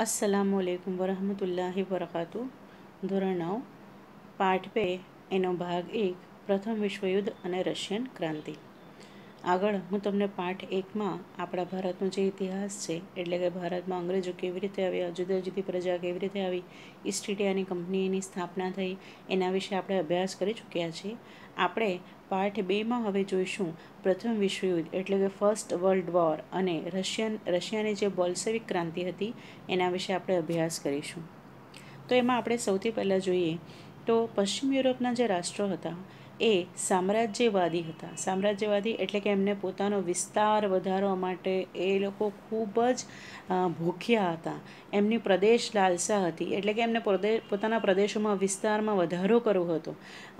અસલામ આલેકુમ વરહમતુલ્લાહિ વરકાતુ ધોરણ નવ પાઠ બે એનો ભાગ એક પ્રથમ વિશ્વયુદ્ધ અને રશિયન ક્રાંતિ આગળ હું તમને પાઠ એકમાં આપણા ભારતનો જે ઇતિહાસ છે એટલે કે ભારતમાં અંગ્રેજો કેવી રીતે આવ્યા જુદા જુદી પ્રજા કેવી રીતે આવી ઇસ્ટ ઇન્ડિયાની કંપનીની સ્થાપના થઈ એના વિશે આપણે અભ્યાસ કરી ચૂક્યા છીએ આપણે પાઠ બેમાં હવે જોઈશું પ્રથમ વિશ્વયુદ્ધ એટલે કે ફર્સ્ટ વર્લ્ડ વોર અને રશિયન રશિયાની જે બોલ્સેવિક ક્રાંતિ હતી એના વિશે આપણે અભ્યાસ કરીશું તો એમાં આપણે સૌથી પહેલાં જોઈએ તો પશ્ચિમ યુરોપના જે રાષ્ટ્રો હતા એ સામ્રાજ્યવાદી હતા સામ્રાજ્યવાદી એટલે કે એમને પોતાનો વિસ્તાર વધારવા માટે એ લોકો ખૂબ જ ભૂખ્યા હતા એમની પ્રદેશ લાલસા હતી એટલે કે એમને પોતાના પ્રદેશોમાં વિસ્તારમાં વધારો કરવો હતો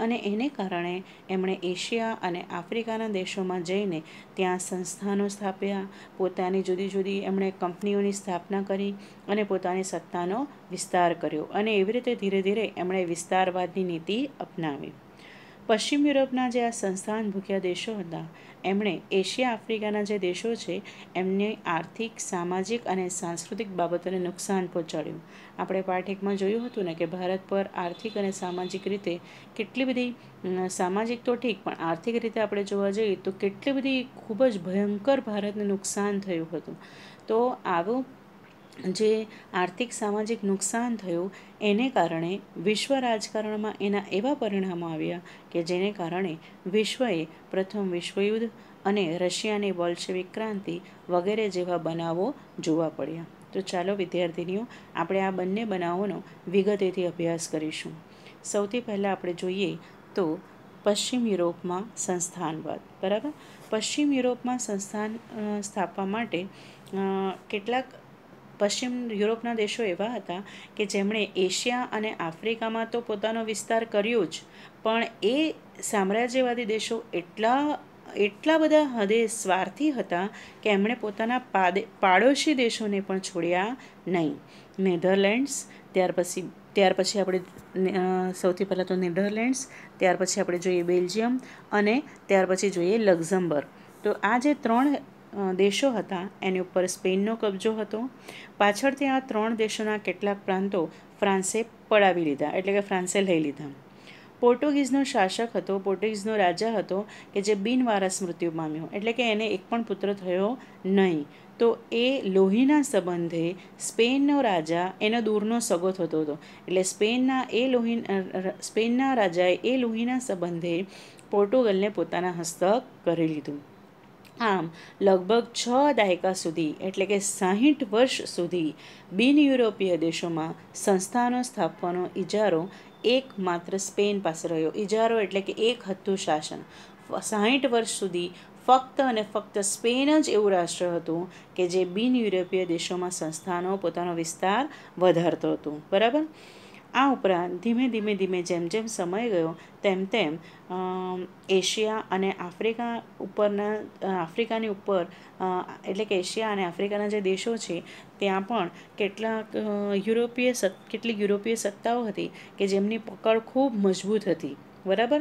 અને એને કારણે એમણે એશિયા અને આફ્રિકાના દેશોમાં જઈને ત્યાં સંસ્થાનો સ્થાપ્યા પોતાની જુદી જુદી એમણે કંપનીઓની સ્થાપના કરી અને પોતાની સત્તાનો વિસ્તાર કર્યો અને એવી રીતે ધીરે ધીરે એમણે વિસ્તારવાદની નીતિ અપનાવી પશ્ચિમ યુરોપના જે આ સંસ્થાન ભૂખ્યા દેશો હતા એમણે એશિયા આફ્રિકાના જે દેશો છે એમને આર્થિક સામાજિક અને સાંસ્કૃતિક બાબતોને નુકસાન પહોંચાડ્યું આપણે પાઠકમાં જોયું હતું ને કે ભારત પર આર્થિક અને સામાજિક રીતે કેટલી બધી સામાજિક તો ઠીક પણ આર્થિક રીતે આપણે જોવા જઈએ તો કેટલી બધી ખૂબ જ ભયંકર ભારતને નુકસાન થયું હતું તો આવું જે આર્થિક સામાજિક નુકસાન થયું એને કારણે વિશ્વ રાજકારણમાં એના એવા પરિણામો આવ્યા કે જેને કારણે વિશ્વએ પ્રથમ વિશ્વયુદ્ધ અને રશિયાની બોલ્શેવિક ક્રાંતિ વગેરે જેવા બનાવો જોવા પડ્યા તો ચાલો વિદ્યાર્થીનીઓ આપણે આ બંને બનાવોનો વિગતેથી અભ્યાસ કરીશું સૌથી પહેલાં આપણે જોઈએ તો પશ્ચિમ યુરોપમાં સંસ્થાનવાદ બરાબર પશ્ચિમ યુરોપમાં સંસ્થાન સ્થાપવા માટે કેટલાક પશ્ચિમ યુરોપના દેશો એવા હતા કે જેમણે એશિયા અને આફ્રિકામાં તો પોતાનો વિસ્તાર કર્યો જ પણ એ સામ્રાજ્યવાદી દેશો એટલા એટલા બધા હદે સ્વાર્થી હતા કે એમણે પોતાના પાદે પાડોશી દેશોને પણ છોડ્યા નહીં નેધરલેન્ડ્સ ત્યાર પછી ત્યાર પછી આપણે સૌથી પહેલાં તો નેધરલેન્ડ્સ ત્યાર પછી આપણે જોઈએ બેલ્જિયમ અને ત્યાર પછી જોઈએ લક્ઝમબર્ગ તો આ જે ત્રણ દેશો હતા એની ઉપર સ્પેનનો કબજો હતો પાછળથી આ ત્રણ દેશોના કેટલાક પ્રાંતો ફ્રાન્સે પડાવી લીધા એટલે કે ફ્રાન્સે લઈ લીધા પોર્ટુગીઝનો શાસક હતો પોર્ટુગીઝનો રાજા હતો કે જે બિનવારસ મૃત્યુ પામ્યો એટલે કે એને એક પણ પુત્ર થયો નહીં તો એ લોહીના સંબંધે સ્પેનનો રાજા એનો દૂરનો સગો થતો હતો એટલે સ્પેનના એ લોહી સ્પેનના રાજાએ એ લોહીના સંબંધે પોર્ટુગલને પોતાના હસ્તક કરી લીધું આમ લગભગ છ દાયકા સુધી એટલે કે સાહીઠ વર્ષ સુધી બિન યુરોપીય દેશોમાં સંસ્થાનો સ્થાપવાનો ઇજારો એકમાત્ર સ્પેન પાસે રહ્યો ઇજારો એટલે કે એક હતું શાસન સાહીઠ વર્ષ સુધી ફક્ત અને ફક્ત સ્પેન જ એવું રાષ્ટ્ર હતું કે જે બિન યુરોપીય દેશોમાં સંસ્થાનો પોતાનો વિસ્તાર વધારતો હતો બરાબર આ ઉપરાંત ધીમે ધીમે ધીમે જેમ જેમ સમય ગયો તેમ તેમ એશિયા અને આફ્રિકા ઉપરના આફ્રિકાની ઉપર એટલે કે એશિયા અને આફ્રિકાના જે દેશો છે ત્યાં પણ કેટલાક યુરોપીય સત કેટલીક યુરોપીય સત્તાઓ હતી કે જેમની પકડ ખૂબ મજબૂત હતી બરાબર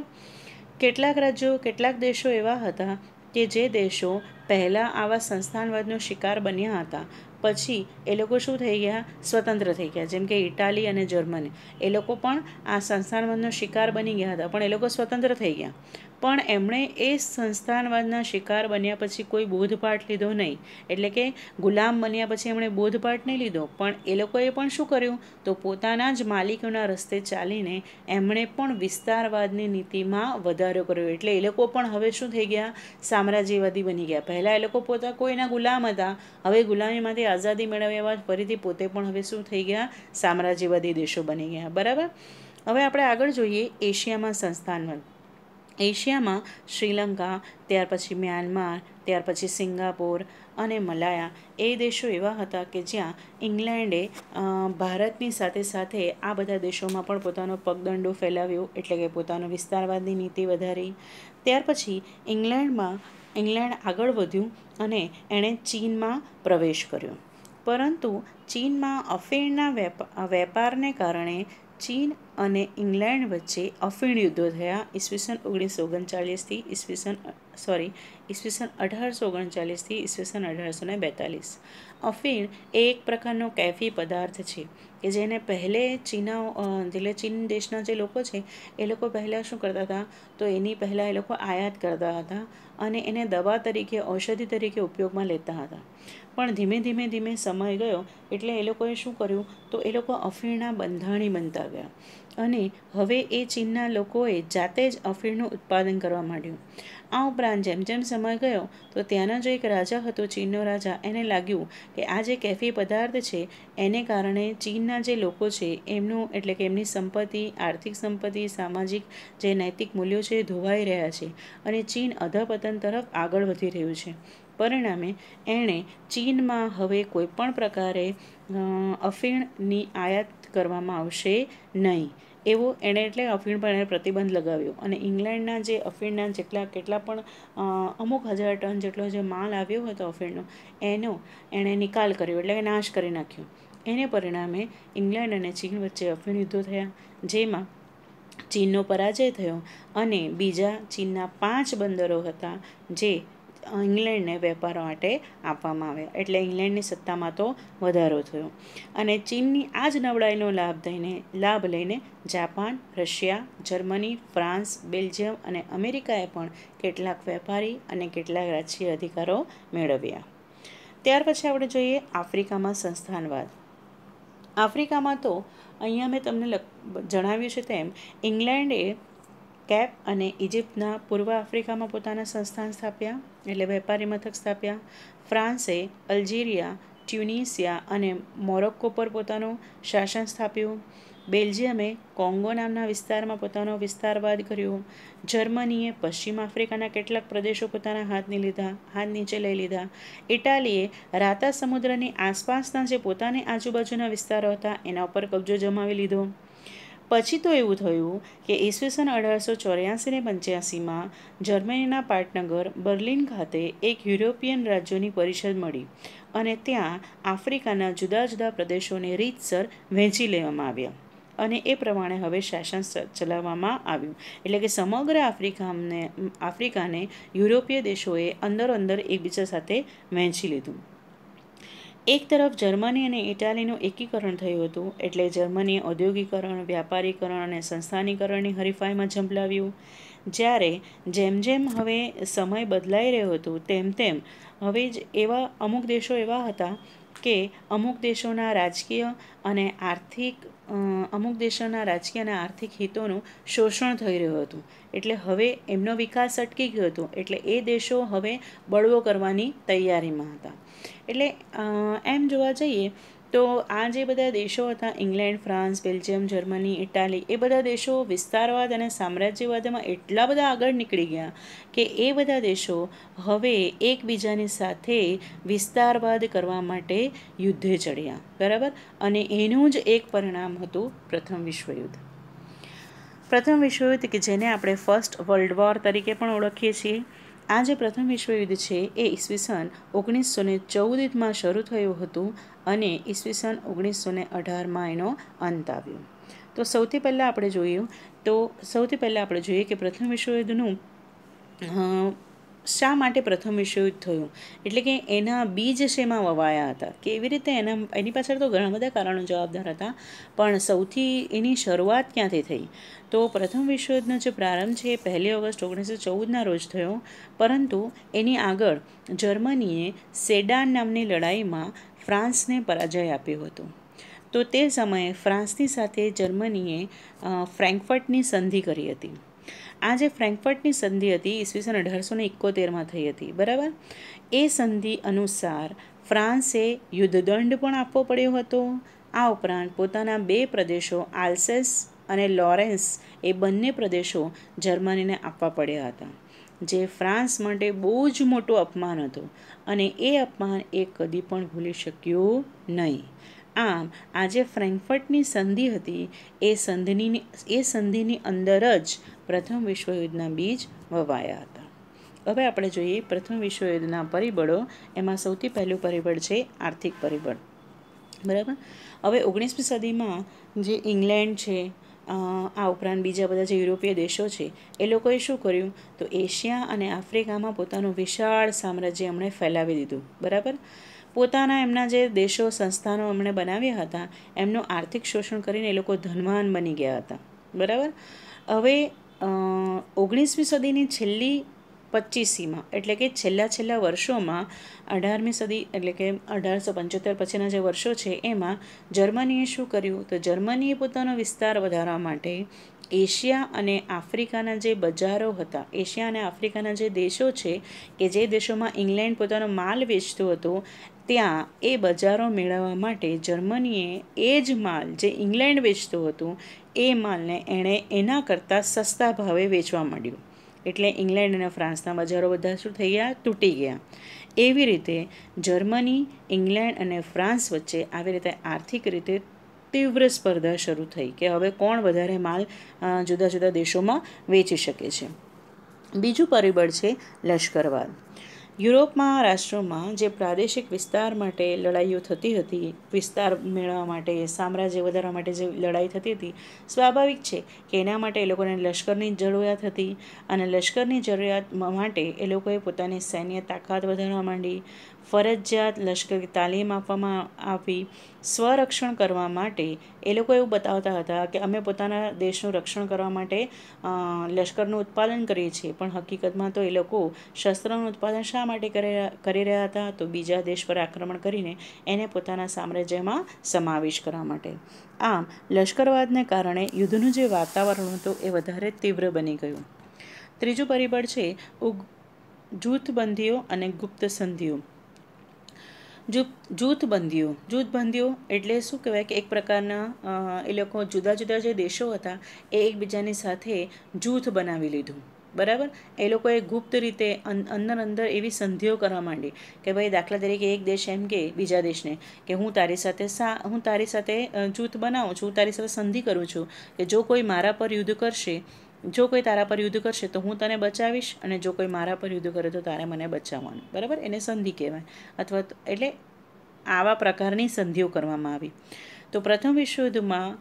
કેટલાક રાજ્યો કેટલાક દેશો એવા હતા કે જે દેશો પહેલાં આવા સંસ્થાનવાદનો શિકાર બન્યા હતા પછી એ લોકો શું થઈ ગયા સ્વતંત્ર થઈ ગયા જેમ કે ઇટાલી અને જર્મની એ લોકો પણ આ સંસ્થાનવાદનો શિકાર બની ગયા હતા પણ એ લોકો સ્વતંત્ર થઈ ગયા પણ એમણે એ સંસ્થાનવાદના શિકાર બન્યા પછી કોઈ બોધપાઠ લીધો નહીં એટલે કે ગુલામ બન્યા પછી એમણે બોધપાઠ નહીં લીધો પણ એ લોકોએ પણ શું કર્યું તો પોતાના જ માલિકોના રસ્તે ચાલીને એમણે પણ વિસ્તારવાદની નીતિમાં વધારો કર્યો એટલે એ લોકો પણ હવે શું થઈ ગયા સામ્રાજ્યવાદી બની ગયા પહેલાં એ લોકો પોતા કોઈના ગુલામ હતા હવે ગુલામીમાંથી આઝાદી મેળવ્યા બાદ ફરીથી પોતે પણ હવે શું થઈ ગયા સામ્રાજ્યવાદી દેશો બની ગયા બરાબર હવે આપણે આગળ જોઈએ એશિયામાં સંસ્થાનવાદ એશિયામાં શ્રીલંકા ત્યાર પછી મ્યાનમાર ત્યાર પછી સિંગાપોર અને મલાયા એ દેશો એવા હતા કે જ્યાં ઇંગ્લેન્ડે ભારતની સાથે સાથે આ બધા દેશોમાં પણ પોતાનો પગદંડો ફેલાવ્યો એટલે કે પોતાનો વિસ્તારવાદની નીતિ વધારી ત્યાર પછી ઇંગ્લેન્ડમાં ઇંગ્લેન્ડ આગળ વધ્યું અને એણે ચીનમાં પ્રવેશ કર્યો પરંતુ ચીનમાં અફેરના વેપારને કારણે ચીન અને ઇંગ્લેન્ડ વચ્ચે અફીણ યુદ્ધો થયા ઈસવીસન ઓગણીસો ઓગણચાલીસથી ઈસવીસન સોરી ઈસવીસન અઢારસો ઓગણચાલીસથી ઈસવીસન અઢારસો ને બેતાલીસ અફીણ એ એક પ્રકારનો કેફી પદાર્થ છે કે જેને પહેલે ચીના એટલે ચીન દેશના જે લોકો છે એ લોકો પહેલાં શું કરતા હતા તો એની પહેલાં એ લોકો આયાત કરતા હતા અને એને દવા તરીકે ઔષધિ તરીકે ઉપયોગમાં લેતા હતા પણ ધીમે ધીમે ધીમે સમય ગયો એટલે એ લોકોએ શું કર્યું તો એ લોકો અફીણના બંધાણી બનતા ગયા અને હવે એ ચીનના લોકોએ જાતે જ અફીણનું ઉત્પાદન કરવા માંડ્યું આ ઉપરાંત જેમ જેમ સમય ગયો તો ત્યાંનો જે એક રાજા હતો ચીનનો રાજા એને લાગ્યું કે આ જે કેફી પદાર્થ છે એને કારણે ચીનના જે લોકો છે એમનું એટલે કે એમની સંપત્તિ આર્થિક સંપત્તિ સામાજિક જે નૈતિક મૂલ્યો છે એ ધોવાઈ રહ્યા છે અને ચીન અધપતન તરફ આગળ વધી રહ્યું છે પરિણામે એણે ચીનમાં હવે કોઈપણ પ્રકારે અફીણની આયાત કરવામાં આવશે નહીં એવો એણે એટલે અફીણ પર એણે પ્રતિબંધ લગાવ્યો અને ઇંગ્લેન્ડના જે અફીણના જેટલા કેટલા પણ અમુક હજાર ટન જેટલો જે માલ આવ્યો હતો અફીણનો એનો એણે નિકાલ કર્યો એટલે કે નાશ કરી નાખ્યો એને પરિણામે ઇંગ્લેન્ડ અને ચીન વચ્ચે અફીણ યુદ્ધો થયા જેમાં ચીનનો પરાજય થયો અને બીજા ચીનના પાંચ બંદરો હતા જે ઇંગ્લેન્ડને વેપાર માટે આપવામાં આવ્યા એટલે ઇંગ્લેન્ડની સત્તામાં તો વધારો થયો અને ચીનની આ જ નબળાઈનો લાભ દઈને લાભ લઈને Japan Russia Germany France Belgium અને અમેરિકાએ પણ કેટલાક વેપારી અને કેટલાક રાજકીય અધિકારો મેળવ્યા ત્યાર પછી આપણે જોઈએ આફ્રિકામાં સંસ્થાનવાદ આફ્રિકામાં તો અહીંયા મેં તમને જણાવ્યું છે તેમ ઇંગ્લેન્ડે કેપ અને ઇજિપ્તના પૂર્વ આફ્રિકામાં પોતાના સંસ્થાન સ્થાપ્યા એટલે વેપારી મથક સ્થાપ્યા ફ્રાન્સે અલ્જીરિયા ટ્યુનિશિયા અને મોરોક્કો પર પોતાનું શાસન સ્થાપ્યું બેલ્જિયમે કોંગો નામના વિસ્તારમાં પોતાનો વિસ્તારવાદ કર્યો જર્મનીએ પશ્ચિમ આફ્રિકાના કેટલાક પ્રદેશો પોતાના હાથની લીધા હાથ નીચે લઈ લીધા ઇટાલીએ રાતા સમુદ્રની આસપાસના જે પોતાની આજુબાજુના વિસ્તારો હતા એના ઉપર કબજો જમાવી લીધો પછી તો એવું થયું કે ઈસવીસન અઢારસો ચોર્યાસીને પંચ્યાસીમાં જર્મનીના પાટનગર બર્લિન ખાતે એક યુરોપિયન રાજ્યોની પરિષદ મળી અને ત્યાં આફ્રિકાના જુદા જુદા પ્રદેશોને રીતસર વહેંચી લેવામાં આવ્યા અને એ પ્રમાણે હવે શાસન ચલાવવામાં આવ્યું એટલે કે સમગ્ર આફ્રિકાને આફ્રિકાને યુરોપીય દેશોએ અંદર અંદર એકબીજા સાથે વહેંચી લીધું એક તરફ જર્મની અને ઇટાલીનું એકીકરણ થયું હતું એટલે જર્મનીએ ઔદ્યોગિકરણ વ્યાપારીકરણ અને સંસ્થાનીકરણની હરીફાઈમાં ઝંપલાવ્યું જ્યારે જેમ જેમ હવે સમય બદલાઈ રહ્યો હતો તેમ તેમ હવે જ એવા અમુક દેશો એવા હતા કે અમુક દેશોના રાજકીય અને આર્થિક અમુક દેશોના રાજકીય અને આર્થિક હિતોનું શોષણ થઈ રહ્યું હતું એટલે હવે એમનો વિકાસ અટકી ગયો હતો એટલે એ દેશો હવે બળવો કરવાની તૈયારીમાં હતા એટલે એમ જોવા જઈએ તો આ જે બધા દેશો હતા England France Belgium Germany Italy એ બધા દેશો વિસ્તારવાદ અને સામ્રાજ્યવાદમાં એટલા બધા આગળ નીકળી ગયા કે એ બધા દેશો હવે એકબીજાની સાથે વિસ્તારવાદ કરવા માટે યુદ્ધે ચડ્યા બરાબર અને એનું જ એક પરિણામ હતું પ્રથમ વિશ્વયુદ્ધ પ્રથમ વિશ્વયુદ્ધ કે જેને આપણે ફર્સ્ટ વર્લ્ડ વોર તરીકે પણ ઓળખીએ છીએ આ જે પ્રથમ વિશ્વયુદ્ધ છે એ ઈસવીસન ઓગણીસો ને ચૌદમાં શરૂ થયું હતું અને ઈસવીસન ઓગણીસો ને અઢારમાં એનો અંત આવ્યો તો સૌથી પહેલાં આપણે જોયું તો સૌથી પહેલાં આપણે જોઈએ કે પ્રથમ વિશ્વયુદ્ધનું શા માટે પ્રથમ વિશ્વયુદ્ધ થયું એટલે કે એના બીજ શેમાં વવાયા હતા કેવી રીતે એના એની પાછળ તો ઘણા બધા કારણો જવાબદાર હતા પણ સૌથી એની શરૂઆત ક્યાંથી થઈ તો પ્રથમ વિશ્વયુદ્ધનો જે પ્રારંભ છે એ પહેલી ઓગસ્ટ ઓગણીસો ચૌદના રોજ થયો પરંતુ એની આગળ જર્મનીએ સેડાન નામની લડાઈમાં ફ્રાન્સને પરાજય આપ્યો હતો તો તે સમયે ફ્રાન્સની સાથે જર્મનીએ ફ્રેન્કફર્ટની સંધિ કરી હતી આ જે ફ્રેન્કફર્ટની સંધિ હતી ઈસવીસન અઢારસો ને એકોતેરમાં થઈ હતી બરાબર એ સંધિ અનુસાર ફ્રાન્સે યુદ્ધદંડ પણ આપવો પડ્યો હતો આ ઉપરાંત પોતાના બે પ્રદેશો આલ્સેસ અને લોરેન્સ એ બંને પ્રદેશો જર્મનીને આપવા પડ્યા હતા જે ફ્રાન્સ માટે બહુ જ મોટું અપમાન હતું અને એ અપમાન એ કદી પણ ભૂલી શક્યું નહીં આમ આજે ફ્રેન્કફર્ટની સંધિ હતી એ સંધિની એ સંધિની અંદર જ પ્રથમ વિશ્વયુદ્ધના બીજ વવાયા હતા હવે આપણે જોઈએ પ્રથમ વિશ્વયુદ્ધના પરિબળો એમાં સૌથી પહેલું પરિબળ છે આર્થિક પરિબળ બરાબર હવે ઓગણીસમી સદીમાં જે ઇંગ્લેન્ડ છે આ ઉપરાંત બીજા બધા જે યુરોપીય દેશો છે એ લોકોએ શું કર્યું તો એશિયા અને આફ્રિકામાં પોતાનું વિશાળ સામ્રાજ્ય એમણે ફેલાવી દીધું બરાબર પોતાના એમના જે દેશો સંસ્થાનો એમણે બનાવ્યા હતા એમનું આર્થિક શોષણ કરીને એ લોકો ધનવાન બની ગયા હતા બરાબર હવે ઓગણીસમી સદીની છેલ્લી પચીસીમાં એટલે કે છેલ્લા છેલ્લા વર્ષોમાં અઢારમી સદી એટલે કે અઢારસો પંચોતેર પછીના જે વર્ષો છે એમાં જર્મનીએ શું કર્યું તો જર્મનીએ પોતાનો વિસ્તાર વધારવા માટે એશિયા અને આફ્રિકાના જે બજારો હતા એશિયા અને આફ્રિકાના જે દેશો છે કે જે દેશોમાં ઇંગ્લેન્ડ પોતાનો માલ વેચતો હતો ત્યાં એ બજારો મેળવવા માટે જર્મનીએ એ જ માલ જે ઇંગ્લેન્ડ વેચતું હતું એ માલને એણે એના કરતાં સસ્તા ભાવે વેચવા માંડ્યું એટલે ઇંગ્લેન્ડ અને ફ્રાન્સના બજારો બધા શું થઈ ગયા તૂટી ગયા એવી રીતે જર્મની ઇંગ્લેન્ડ અને ફ્રાન્સ વચ્ચે આવી રીતે આર્થિક રીતે તીવ્ર સ્પર્ધા શરૂ થઈ કે હવે કોણ વધારે માલ જુદા જુદા દેશોમાં વેચી શકે છે બીજું પરિબળ છે લશ્કરવાદ યુરોપમાં રાષ્ટ્રોમાં જે પ્રાદેશિક વિસ્તાર માટે લડાઈઓ થતી હતી વિસ્તાર મેળવવા માટે સામ્રાજ્ય વધારવા માટે જે લડાઈ થતી હતી સ્વાભાવિક છે કે એના માટે એ લોકોને લશ્કરની જરૂરિયાત હતી અને લશ્કરની જરૂરિયાત માટે એ લોકોએ પોતાની સૈન્ય તાકાત વધારવા માંડી ફરજિયાત લશ્કરી તાલીમ આપવામાં આવી સ્વરક્ષણ કરવા માટે એ લોકો એવું બતાવતા હતા કે અમે પોતાના દેશનું રક્ષણ કરવા માટે લશ્કરનું ઉત્પાદન કરીએ છીએ પણ હકીકતમાં તો એ લોકો શસ્ત્રનું ઉત્પાદન શા માટે કરી રહ્યા હતા તો બીજા દેશ પર આક્રમણ કરીને એને પોતાના સામ્રાજ્યમાં સમાવેશ કરવા માટે આમ લશ્કરવાદને કારણે યુદ્ધનું જે વાતાવરણ હતું એ વધારે તીવ્ર બની ગયું ત્રીજું પરિબળ છે જૂથબંધીઓ અને ગુપ્ત સંધિઓ જૂથ જૂથબંધીઓ જૂથબંધીઓ એટલે શું કહેવાય કે એક પ્રકારના એ લોકો જુદા જુદા જે દેશો હતા એ એકબીજાની સાથે જૂથ બનાવી લીધું બરાબર એ લોકોએ ગુપ્ત રીતે અંદર અંદર એવી સંધિઓ કરવા માંડી કે ભાઈ દાખલા તરીકે એક દેશ એમ કે બીજા દેશને કે હું તારી સાથે સા હું તારી સાથે જૂથ બનાવું છું હું તારી સાથે સંધિ કરું છું કે જો કોઈ મારા પર યુદ્ધ કરશે જો કોઈ તારા પર યુદ્ધ કરશે તો હું તને બચાવીશ અને જો કોઈ મારા પર યુદ્ધ કરે તો તારે મને બચાવવાનું બરાબર એને સંધિ કહેવાય અથવા તો એટલે આવા પ્રકારની સંધિઓ કરવામાં આવી તો પ્રથમ વિશ્વયુદ્ધમાં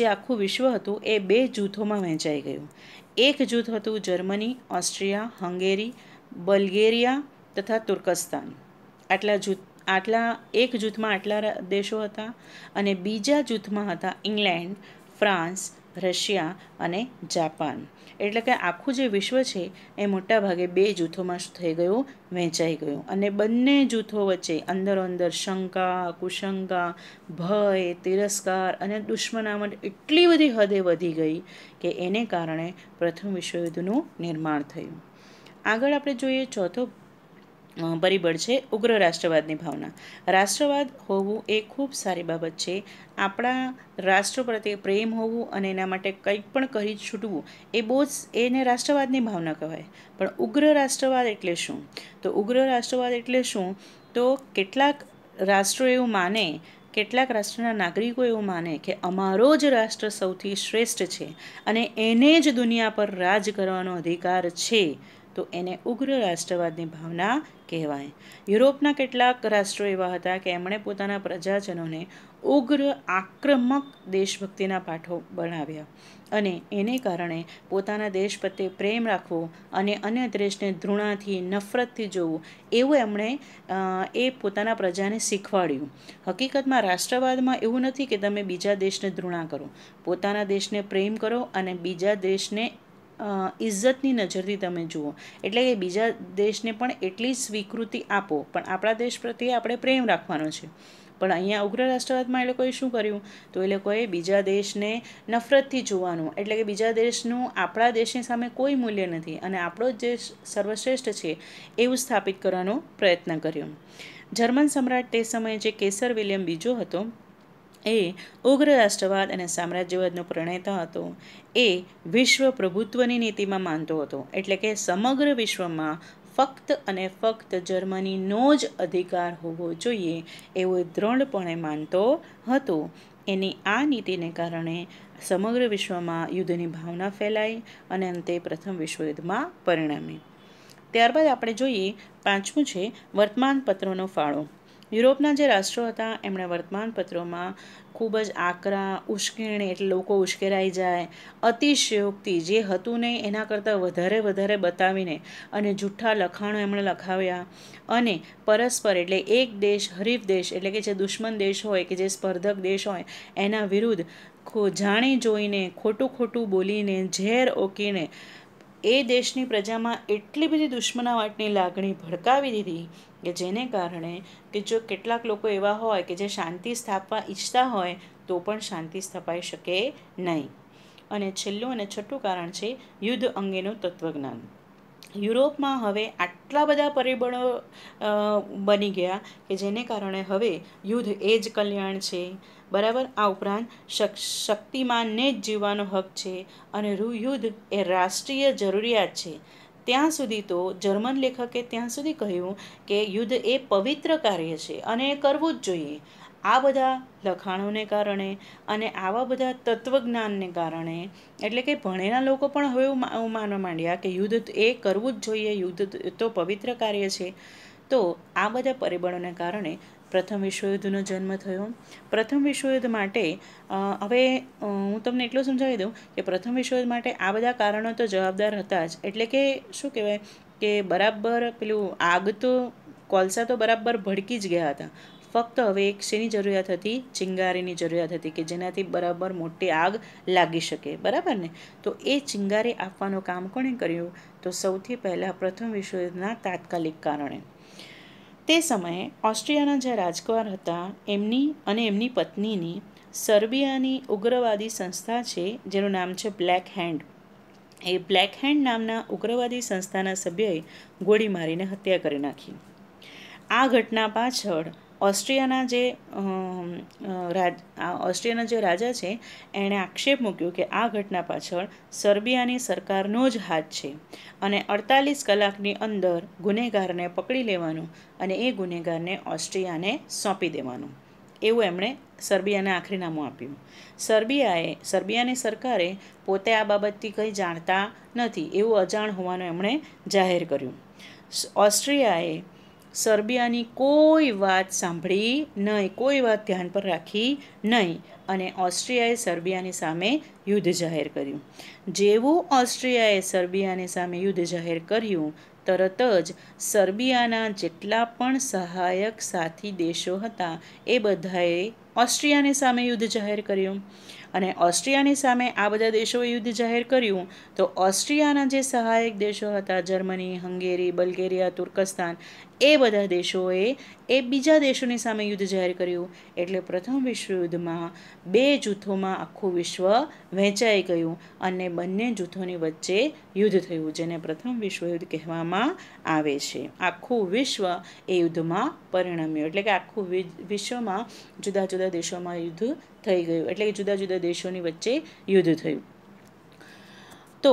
જે આખું વિશ્વ હતું એ બે જૂથોમાં વહેંચાઈ ગયું એક જૂથ હતું જર્મની ઓસ્ટ્રિયા હંગેરી બલ્ગેરિયા તથા તુર્કસ્તાન આટલા જૂથ આટલા એક જૂથમાં આટલા દેશો હતા અને બીજા જૂથમાં હતા ઇંગ્લેન્ડ ફ્રાન્સ રશિયા અને જાપાન એટલે કે આખું જે વિશ્વ છે એ મોટાભાગે બે જૂથોમાં શું થઈ ગયું વહેંચાઈ ગયું અને બંને જૂથો વચ્ચે અંદરો અંદર શંકા કુશંકા ભય તિરસ્કાર અને દુશ્મનામટ એટલી બધી હદે વધી ગઈ કે એને કારણે પ્રથમ વિશ્વયુદ્ધનું નિર્માણ થયું આગળ આપણે જોઈએ ચોથો પરિબળ છે ઉગ્ર રાષ્ટ્રવાદની ભાવના રાષ્ટ્રવાદ હોવું એ ખૂબ સારી બાબત છે આપણા રાષ્ટ્ર પ્રત્યે પ્રેમ હોવું અને એના માટે કંઈક પણ કરી છૂટવું એ બહુ જ એને રાષ્ટ્રવાદની ભાવના કહેવાય પણ ઉગ્ર રાષ્ટ્રવાદ એટલે શું તો ઉગ્ર રાષ્ટ્રવાદ એટલે શું તો કેટલાક રાષ્ટ્રો એવું માને કેટલાક રાષ્ટ્રના નાગરિકો એવું માને કે અમારો જ રાષ્ટ્ર સૌથી શ્રેષ્ઠ છે અને એને જ દુનિયા પર રાજ કરવાનો અધિકાર છે તો એને ઉગ્ર રાષ્ટ્રવાદની ભાવના કહેવાય યુરોપના કેટલાક રાષ્ટ્રો એવા હતા કે એમણે પોતાના પ્રજાજનોને ઉગ્ર આક્રમક દેશભક્તિના પાઠો બનાવ્યા અને એને કારણે પોતાના દેશ પ્રત્યે પ્રેમ રાખવો અને અન્ય દેશને ધૃણાથી નફરતથી જોવું એવું એમણે એ પોતાના પ્રજાને શીખવાડ્યું હકીકતમાં રાષ્ટ્રવાદમાં એવું નથી કે તમે બીજા દેશને ધૃણા કરો પોતાના દેશને પ્રેમ કરો અને બીજા દેશને ઇજ્જતની નજરથી તમે જુઓ એટલે કે બીજા દેશને પણ એટલી સ્વીકૃતિ આપો પણ આપણા દેશ પ્રત્યે આપણે પ્રેમ રાખવાનો છે પણ અહીંયા ઉગ્ર રાષ્ટ્રવાદમાં એ લોકોએ શું કર્યું તો એ લોકોએ બીજા દેશને નફરતથી જોવાનું એટલે કે બીજા દેશનું આપણા દેશની સામે કોઈ મૂલ્ય નથી અને આપણો જ દેશ સર્વશ્રેષ્ઠ છે એવું સ્થાપિત કરવાનો પ્રયત્ન કર્યો જર્મન સમ્રાટ તે સમયે જે કેસર વિલિયમ બીજો હતો એ ઉગ્ર રાષ્ટ્રવાદ અને સામ્રાજ્યવાદનો પ્રણેતા હતો એ વિશ્વ પ્રભુત્વની નીતિમાં માનતો હતો એટલે કે સમગ્ર વિશ્વમાં ફક્ત અને ફક્ત જર્મનીનો જ અધિકાર હોવો જોઈએ એવો દ્રઢપણે માનતો હતો એની આ નીતિને કારણે સમગ્ર વિશ્વમાં યુદ્ધની ભાવના ફેલાઈ અને અંતે પ્રથમ વિશ્વયુદ્ધમાં પરિણમી ત્યારબાદ આપણે જોઈએ પાંચમું છે વર્તમાન પત્રોનો ફાળો યુરોપના જે રાષ્ટ્રો હતા એમણે વર્તમાનપત્રોમાં ખૂબ જ આકરા ઉશ્કેરણી એટલે લોકો ઉશ્કેરાઈ જાય અતિશયોક્તિ જે હતું નહીં એના કરતાં વધારે વધારે બતાવીને અને જૂઠ્ઠા લખાણો એમણે લખાવ્યા અને પરસ્પર એટલે એક દેશ હરીફ દેશ એટલે કે જે દુશ્મન દેશ હોય કે જે સ્પર્ધક દેશ હોય એના વિરુદ્ધ જાણી જોઈને ખોટું ખોટું બોલીને ઝેર ઓકીને એ દેશની પ્રજામાં એટલી બધી દુશ્મનાવટની લાગણી ભડકાવી દીધી કે જેને કારણે કે જો કેટલાક લોકો એવા હોય કે જે શાંતિ સ્થાપવા ઈચ્છતા હોય તો પણ શાંતિ સ્થપાઈ શકે નહીં અને છેલ્લું અને છઠ્ઠું કારણ છે યુદ્ધ અંગેનું તત્વજ્ઞાન યુરોપમાં હવે આટલા બધા પરિબળો બની ગયા કે જેને કારણે હવે યુદ્ધ એ જ કલ્યાણ છે બરાબર આ ઉપરાંત શક્તિમાનને જ જીવવાનો હક છે અને રૂયુદ્ધ એ રાષ્ટ્રીય જરૂરિયાત છે ત્યાં સુધી તો જર્મન લેખકે ત્યાં સુધી કહ્યું કે યુદ્ધ એ પવિત્ર કાર્ય છે અને એ કરવું જ જોઈએ આ બધા લખાણોને કારણે અને આવા બધા તત્વજ્ઞાનને કારણે એટલે કે ભણેલા લોકો પણ હવે માનવા માંડ્યા કે યુદ્ધ એ કરવું જ જોઈએ યુદ્ધ તો પવિત્ર કાર્ય છે તો આ બધા પરિબળોને કારણે પ્રથમ વિશ્વયુદ્ધનો જન્મ થયો પ્રથમ વિશ્વયુદ્ધ માટે હવે હું તમને એટલું સમજાવી દઉં કે પ્રથમ વિશ્વયુદ્ધ માટે આ બધા કારણો તો જવાબદાર હતા જ એટલે કે શું કહેવાય કે બરાબર પેલું આગ તો કોલસા તો બરાબર ભડકી જ ગયા હતા ફક્ત હવે એક શેની જરૂરિયાત હતી ચિંગારીની જરૂરિયાત હતી કે જેનાથી બરાબર મોટી આગ લાગી શકે બરાબર ને તો એ ચિંગારી આપવાનું કામ કોણે કર્યું તો સૌથી પહેલાં પ્રથમ વિશ્વયુદ્ધના તાત્કાલિક કારણે તે સમયે ઓસ્ટ્રિયાના જે રાજકુમાર હતા એમની અને એમની પત્નીની સર્બિયાની ઉગ્રવાદી સંસ્થા છે જેનું નામ છે બ્લેક હેન્ડ એ બ્લેક હેન્ડ નામના ઉગ્રવાદી સંસ્થાના સભ્યએ ગોળી મારીને હત્યા કરી નાખી આ ઘટના પાછળ ઓસ્ટ્રિયાના જે રાજ ઓસ્ટ્રિયાના જે રાજા છે એણે આક્ષેપ મૂક્યો કે આ ઘટના પાછળ સર્બિયાની સરકારનો જ હાથ છે અને અડતાલીસ કલાકની અંદર ગુનેગારને પકડી લેવાનું અને એ ગુનેગારને ઓસ્ટ્રિયાને સોંપી દેવાનું એવું એમણે સર્બિયાને આખરી નામું આપ્યું સર્બિયાએ સર્બિયાની સરકારે પોતે આ બાબતથી કંઈ જાણતા નથી એવું અજાણ હોવાનું એમણે જાહેર કર્યું ઓસ્ટ્રિયાએ સર્બિયાની કોઈ વાત સાંભળી નહીં કોઈ વાત ધ્યાન પર રાખી નહીં અને ઓસ્ટ્રિયાએ સર્બિયાની સામે યુદ્ધ જાહેર કર્યું જેવું ઓસ્ટ્રિયાએ સર્બિયાની સામે યુદ્ધ જાહેર કર્યું તરત જ સર્બિયાના જેટલા પણ સહાયક સાથી દેશો હતા એ બધાએ ઓસ્ટ્રિયાની સામે યુદ્ધ જાહેર કર્યું અને ઓસ્ટ્રિયાની સામે આ બધા દેશોએ યુદ્ધ જાહેર કર્યું તો ઓસ્ટ્રિયાના જે સહાયક દેશો હતા જર્મની હંગેરી બલ્ગેરિયા તુર્કસ્તાન એ બધા દેશોએ એ બીજા દેશોની સામે યુદ્ધ જાહેર કર્યું એટલે પ્રથમ વિશ્વયુદ્ધમાં બે જૂથોમાં આખું વિશ્વ વહેંચાઈ ગયું અને બંને જૂથોની વચ્ચે યુદ્ધ થયું જેને પ્રથમ વિશ્વયુદ્ધ કહેવામાં આવે છે આખું વિશ્વ એ યુદ્ધમાં પરિણમ્યું એટલે કે આખું વિશ્વમાં જુદા જુદા દેશોમાં યુદ્ધ થઈ ગયું એટલે કે જુદા જુદા દેશોની વચ્ચે યુદ્ધ થયું તો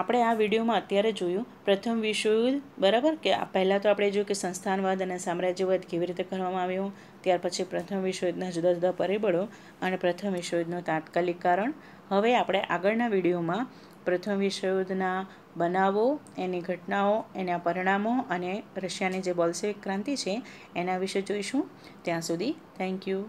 આપણે આ વિડીયોમાં અત્યારે જોયું પ્રથમ વિશ્વયુદ્ધ બરાબર કે પહેલાં તો આપણે જોયું કે સંસ્થાનવાદ અને સામ્રાજ્યવાદ કેવી રીતે કરવામાં આવ્યો ત્યાર પછી પ્રથમ વિશ્વયુદ્ધના જુદા જુદા પરિબળો અને પ્રથમ વિશ્વયુદ્ધનું તાત્કાલિક કારણ હવે આપણે આગળના વિડીયોમાં પ્રથમ વિશ્વયુદ્ધના બનાવો એની ઘટનાઓ એના પરિણામો અને રશિયાની જે બોલ્સેવિક ક્રાંતિ છે એના વિશે જોઈશું ત્યાં સુધી થેન્ક યુ